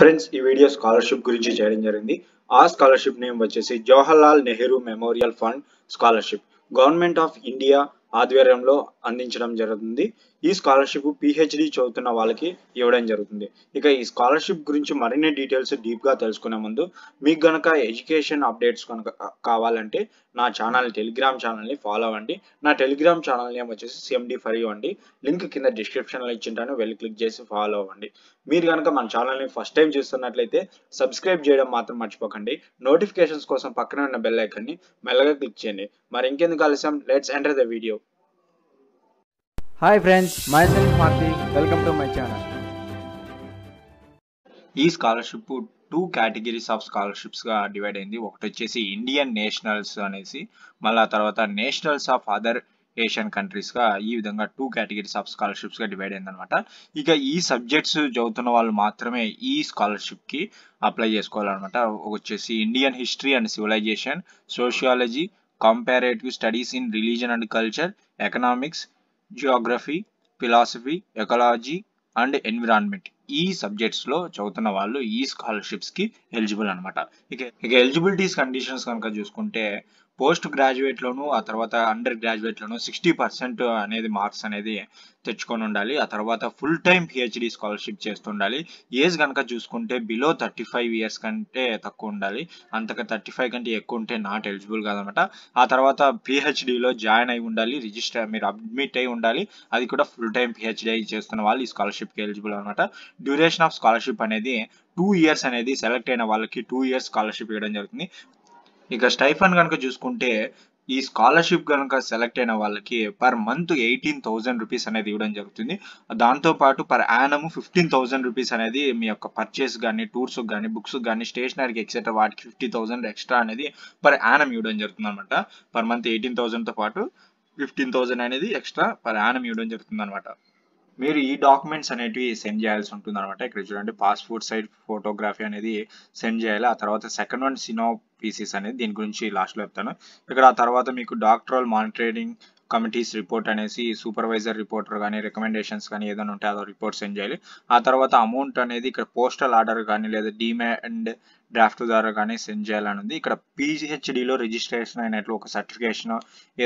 friends ఈ video scholarship గురించి చేయడం జరిగింది ఆ స్కాలర్షిప్ నేమ్ వచ్చేసి Jawaharlal Nehru memorial fund scholarship government of India ఆధ్వర్యంలో అందించడం జరుగుతుంది ఈ స్కాలర్షిప్ పిహెచ్డి చదువుతున్న వాళ్ళకి ఇవ్వడం జరుగుతుంది ఇక ఈ స్కాలర్షిప్ గురించి మరిన్ని డీటెయిల్స్ డీప్గా తెలుసుకునే ముందు మీకు గనక ఎడ్యుకేషన్ అప్డేట్స్ కనుక కావాలంటే నా ఛానల్ టెలిగ్రామ్ ఛానల్ని ఫాలో అవ్వండి నా టెలిగ్రామ్ ఛానల్ నేమ్ వచ్చేసి సిఎండి ఫర్ యూ అండి లింక్ కింద డిస్క్రిప్షన్లో ఇచ్చింటాను వెళ్ళి క్లిక్ చేసి ఫాలో అవ్వండి మీరు కనుక మన ఛానల్ని ఫస్ట్ టైం చూస్తున్నట్లయితే సబ్స్క్రైబ్ చేయడం మాత్రం మర్చిపోకండి నోటిఫికేషన్స్ కోసం పక్కన ఉన్న బెల్ ఐకన్ని మెల్లగా క్లిక్ చేయండి మరి ఇంకెందుకు కలిసాం let's enter the video hi friends myself Marthi welcome to my channel ఈ స్కాలర్షిప్ టూ కేటగిరీస్ ఆఫ్ స్కాలర్షిప్స్గా డివైడ్ అయింది ఒకటి వచ్చేసి ఇండియన్ నేషనల్స్ అనేసి మళ్ళీ తర్వాత నేషనల్స్ ఆఫ్ అదర్ ఏషియన్ కంట్రీస్గా ఈ విధంగా టూ కేటగిరీస్ ఆఫ్ స్కాలర్షిప్స్గా డివైడ్ అయిందనమాట ఇక ఈ సబ్జెక్ట్స్ చదువుతున్న వాళ్ళు మాత్రమే ఈ స్కాలర్షిప్కి అప్లై చేసుకోవాలన్నమాట వచ్చేసి Indian history and civilization sociology comparative studies in religion and culture economics geography philosophy ecology and environment ఈ సబ్జెక్ట్స్ లో చదువుతున్న వాళ్ళు ఈ స్కాలర్షిప్స్ కి ఎలిజిబుల్ అనమాట ఇక ఇక ఎలిజిబిలిటీస్ కండిషన్స్ కనుక చూసుకుంటే పోస్ట్ గ్రాడ్యుయేట్ లోను ఆ తర్వాత అండర్ గ్రాడ్యుయేట్ లోను సిక్స్టీ పర్సెంట్ అనేది మార్క్స్ అనేది తెచ్చుకొని ఉండాలి ఆ తర్వాత ఫుల్ టైం పిహెచ్డి స్కాలర్షిప్ చేస్తుండాలి ఏజ్ కనుక చూసుకుంటే బిలో థర్టీ ఫైవ్ ఇయర్స్ కంటే తక్కువ ఉండాలి అంతగా థర్టీ ఫైవ్ కంటే ఎక్కువ ఉంటే నాట్ ఎలిజిబుల్ కాదనమాట ఆ తర్వాత పిహెచ్డిలో జాయిన్ అయి ఉండాలి రిజిస్టర్ మీరు అడ్మిట్ అయి ఉండాలి అది కూడా ఫుల్ టైం పిహెచ్డి చేస్తున్న వాళ్ళు ఈ స్కాలర్షిప్కి ఎలిజిబుల్ అనమాట డ్యూరేషన్ ఆఫ్ స్కాలర్షిప్ అనేది టూ ఇయర్స్ అనేది సెలెక్ట్ అయిన వాళ్ళకి టూ ఇయర్స్ స్కాలర్షిప్ ఇవ్వడం జరుగుతుంది ఇక స్టైఫండ్ కనుక చూసుకుంటే ఈ స్కాలర్షిప్ కనుక సెలెక్ట్ అయిన వాళ్ళకి per month eighteen thousand rupees అనేది ఇవ్వడం జరుగుతుంది దాంతో పాటు per annum fifteen thousand rupees అనేది మీ యొక్క పర్చేస్ కానీ టూర్స్ కానీ బుక్స్ కానీ స్టేషనరీకి ఎక్సెట్రా వాటికి ఫిఫ్టీ థౌసండ్ ఎక్స్ట్రా అనేది పర్ యానం ఇవ్వడం జరుగుతుంది అనమాట పర్ మంత్ ఎయిటీన్ థౌసండ్తో పాటు ఫిఫ్టీన్ థౌసండ్ అనేది ఎక్స్ట్రా పర్ యానం ఇవ్వడం జరుగుతుంది అనమాట మీరు ఈ డాక్యుమెంట్స్ అనేటివి సెండ్ చేయాల్సి ఉంటుంది అనమాట ఇక్కడ చూడండి పాస్పోర్ట్ సైజ్ ఫోటోగ్రఫీ అనేది సెండ్ చేయాలి ఆ తర్వాత సెకండ్ వన్ సినో పీసీస్ అనేది దీని గురించి లాస్ట్లో చెప్తాను ఇక్కడ ఆ తర్వాత మీకు డాక్టరల్ మానిటరింగ్ కమిటీస్ రిపోర్ట్ అనేసి సూపర్వైజర్ రిపోర్టర్ కానీ రికమెండేషన్స్ కానీ ఏదైనా ఉంటే అదో రిపోర్ట్ సెండ్ చేయాలి ఆ తర్వాత అమౌంట్ అనేది ఇక్కడ పోస్టల్ ఆర్డర్ కానీ లేదా డిమాండ్ డ్రాఫ్ట్ ద్వారా కానీ సెండ్ చేయాలని ఉంది ఇక్కడ పీహెచ్డీలో రిజిస్ట్రేషన్ అయినట్లు ఒక సర్టిఫికేషన్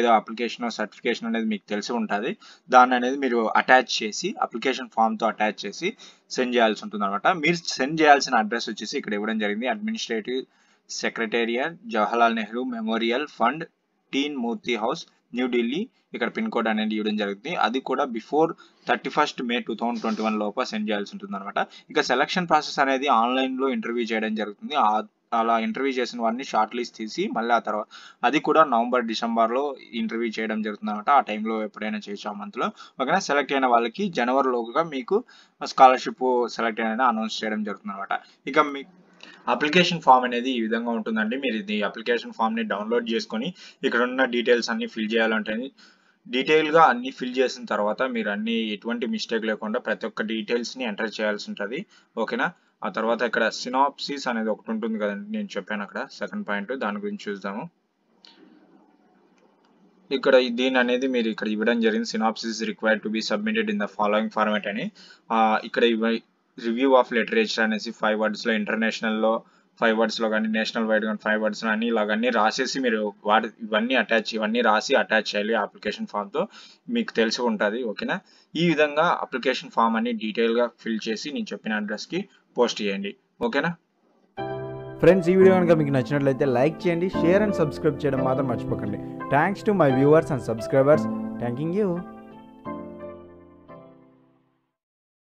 ఏదో అప్లికేషన్ సర్టిఫికేషన్ అనేది మీకు తెలిసి ఉంటుంది దాన్ని అనేది మీరు అటాచ్ చేసి అప్లికేషన్ ఫామ్తో అటాచ్ చేసి సెండ్ చేయాల్సి ఉంటుంది మీరు సెండ్ చేయాల్సిన అడ్రస్ వచ్చేసి ఇక్కడ ఇవ్వడం జరిగింది administrative secretariat Jawaharlal Nehru memorial fund Teen Murti house New Delhi ఇక్కడ పిన్ కోడ్ అనేది ఇవ్వడం జరుగుతుంది అది కూడా before thirty first May two thousand twenty one లోపల సెండ్ చేయాల్సి ఉంటుంది అనమాట ఇక సెలక్షన్ ప్రాసెస్ అనేది ఆన్లైన్లో ఇంటర్వ్యూ చేయడం జరుగుతుంది అలా ఇంటర్వ్యూ చేసిన వారిని షార్ట్ లిస్ట్ తీసి మళ్ళీ ఆ తర్వాత అది కూడా నవంబర్ డిసెంబర్లో ఇంటర్వ్యూ చేయడం జరుగుతుంది అనమాట ఆ టైంలో ఎప్పుడైనా చేసి ఆ మంత్లో ఓకేనా సెలెక్ట్ అయిన వాళ్ళకి జనవరిలోగా మీకు స్కాలర్షిప్ సెలెక్ట్ అయిన అనౌన్స్ చేయడం జరుగుతుంది అనమాట ఇక మీ అప్లికేషన్ ఫామ్ అనేది ఈ విధంగా ఉంటుందండి మీరు ఇది అప్లికేషన్ ఫామ్ని డౌన్లోడ్ చేసుకొని ఇక్కడ ఉన్న డీటెయిల్స్ అన్ని ఫిల్ చేయాలంటే డీటెయిల్గా అన్ని ఫిల్ చేసిన తర్వాత మీరు అన్ని ఎటువంటి మిస్టేక్ లేకుండా ప్రతి ఒక్క డీటెయిల్స్ని ఎంటర్ చేయాల్సి ఉంటుంది ఓకేనా ఆ తర్వాత ఇక్కడ సినాప్సిస్ అనేది ఒకటి ఉంటుంది కదండి నేను చెప్పాను అక్కడ సెకండ్ పాయింట్ దాని గురించి చూద్దాము ఇక్కడ దీని అనేది మీరు ఇక్కడ ఇవ్వడం జరిగింది synopsis required to be submitted in the following format అని ఇక్కడ రివ్యూ ఆఫ్ లిటరేచర్ అనేసి ఫైవ్ వర్డ్స్లో ఇంటర్నేషనల్లో ఫైవ్ వర్డ్స్లో కానీ నేషనల్ వైడ్ కానీ ఫైవ్ వర్డ్స్ కానీ ఇలాగన్నీ రాసేసి మీరు వాటి ఇవన్నీ అటాచ్ ఇవన్నీ రాసి అటాచ్ చేయాలి అప్లికేషన్ ఫామ్తో మీకు తెలిసి ఉంటుంది ఓకేనా ఈ విధంగా అప్లికేషన్ ఫామ్ అని డీటెయిల్గా ఫిల్ చేసి నేను చెప్పిన అడ్రస్కి పోస్ట్ చేయండి ఓకేనా ఫ్రెండ్స్ ఈ వీడియో కనుక మీకు నచ్చినట్లయితే లైక్ చేయండి షేర్ అండ్ సబ్స్క్రైబ్ చేయడం మాత్రం మర్చిపోకండి thanks to my viewers and subscribers thank you